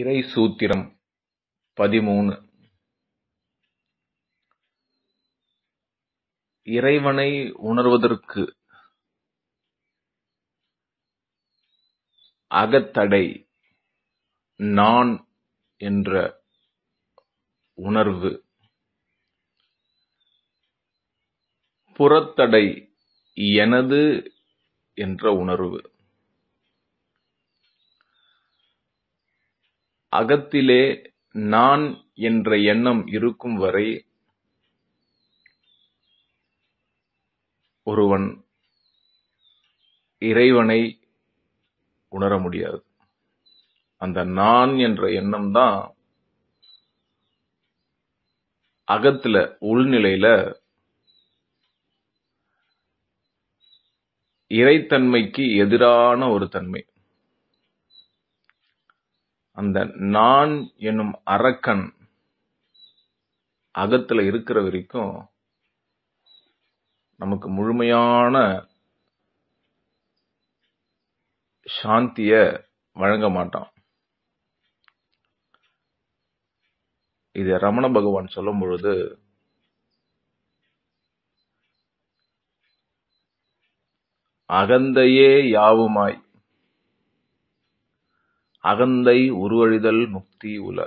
இறை சூத்திரம் பதிமூணு இறைவனை உணர்வதற்கு அகத்தடை நான் என்ற உணர்வு புறத்தடை எனது என்ற உணர்வு அகத்திலே நான் என்ற எண்ணம் இருக்கும் வரை ஒருவன் இறைவனை உணர முடியாது அந்த நான் என்ற எண்ணம் தான் அகத்துல உள்நிலையில இறைத்தன்மைக்கு எதிரான ஒரு தன்மை அந்த நான் என்னும் அரக்கன் அகத்துல இருக்கிற வரைக்கும் நமக்கு முழுமையான சாந்திய வழங்க மாட்டான் இதை ரமண பகவான் சொல்லும் பொழுது அகந்தையே யாவுமாய் அகந்தை உருவழிதல் முக்தி உல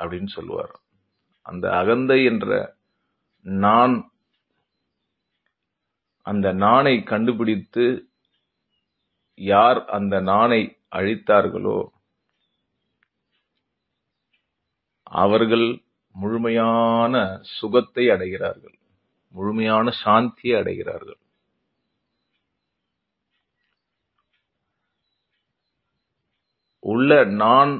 அப்படின்னு சொல்லுவார் அந்த அகந்தை என்ற நான் அந்த நானை கண்டுபிடித்து யார் அந்த நாணை அழித்தார்களோ அவர்கள் முழுமையான சுகத்தை அடைகிறார்கள் முழுமையான சாந்தியை அடைகிறார்கள் உள்ள நான்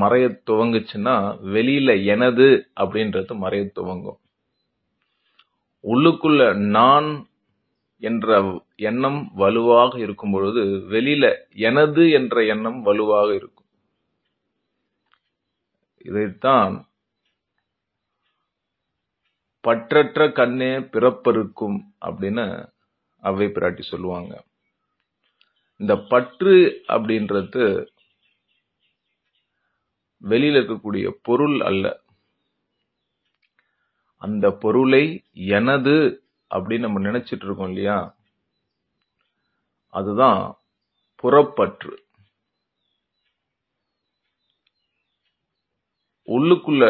மறைய துவங்குச்சுன்னா வெளியில எனது அப்படின்றது மறைய துவங்கும் உள்ளுக்குள்ள நான் என்ற எண்ணம் வலுவாக இருக்கும் பொழுது வெளியில எனது என்ற எண்ணம் வலுவாக இருக்கும் இதைத்தான் பற்றற்ற கண்ணே பிறப்பிருக்கும் அப்படின்னு அவை பிராட்டி சொல்லுவாங்க இந்த பற்று அப்படின்றது வெளியில் இருக்கக்கூடிய பொருள் அல்ல அந்த பொருளை எனது அப்படின்னு நம்ம நினைச்சிட்டு இருக்கோம் இல்லையா அதுதான் புறப்பற்று உள்ளுக்குள்ள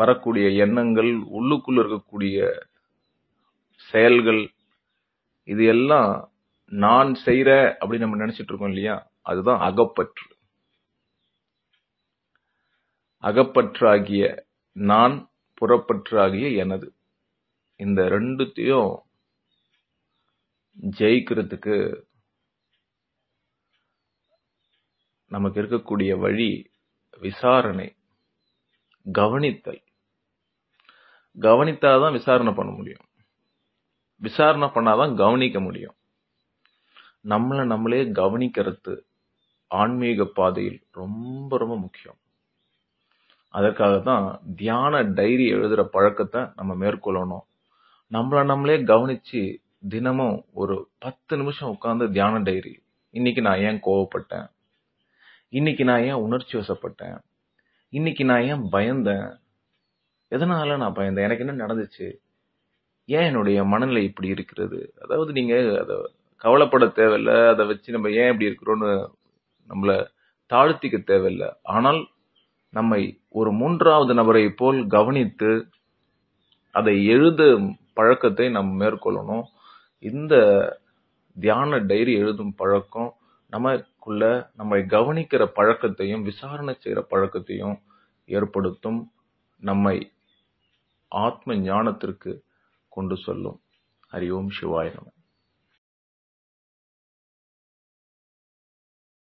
வரக்கூடிய எண்ணங்கள் உள்ளுக்குள்ள இருக்கக்கூடிய செயல்கள் இது எல்லாம் நான் செய்யற அப்படின்னு நம்ம நினைச்சிட்டு இருக்கோம் இல்லையா அதுதான் அகப்பற்று அகப்பற்றாகிய நான் புறப்பற்றாகிய எனது இந்த ரெண்டுத்தையும் ஜெயிக்கிறதுக்கு நமக்கு இருக்கக்கூடிய வழி விசாரணை கவனித்தல் கவனித்தாதான் விசாரணை பண்ண முடியும் விசாரணை பண்ணாதான் கவனிக்க முடியும் நம்மளை நம்மளே கவனிக்கிறது ஆன்மீக பாதையில் ரொம்ப ரொம்ப முக்கியம் அதற்காக தான் தியான டைரி எழுதுகிற பழக்கத்தை நம்ம மேற்கொள்ளணும் நம்மளை நம்மளே கவனித்து தினமும் ஒரு பத்து நிமிஷம் உட்காந்து தியான டைரி இன்னைக்கு நான் ஏன் கோவப்பட்டேன் இன்னைக்கு நான் ஏன் உணர்ச்சி வசப்பட்டேன் இன்னைக்கு நான் ஏன் பயந்தேன் எதனால நான் பயந்தேன் எனக்கு என்ன நடந்துச்சு ஏன் என்னுடைய மனநிலை இப்படி இருக்கிறது அதாவது நீங்கள் அதை கவலைப்பட தேவையில்ல அதை வச்சு நம்ம ஏன் இப்படி இருக்கிறோம்னு நம்மளை தாழ்த்திக்க தேவையில்லை ஆனால் நம்மை ஒரு மூன்றாவது நபரை போல் கவனித்து அதை எழுத பழக்கத்தை நாம் மேற்கொள்ளணும் இந்த தியான டைரி எழுதும் பழக்கம் நமக்குள்ள நம்மை கவனிக்கிற பழக்கத்தையும் விசாரணை செய்யற பழக்கத்தையும் ஏற்படுத்தும் நம்மை ஆத்ம ஞானத்திற்கு கொண்டு செல்லும் ஹரி ஓம் சிவாய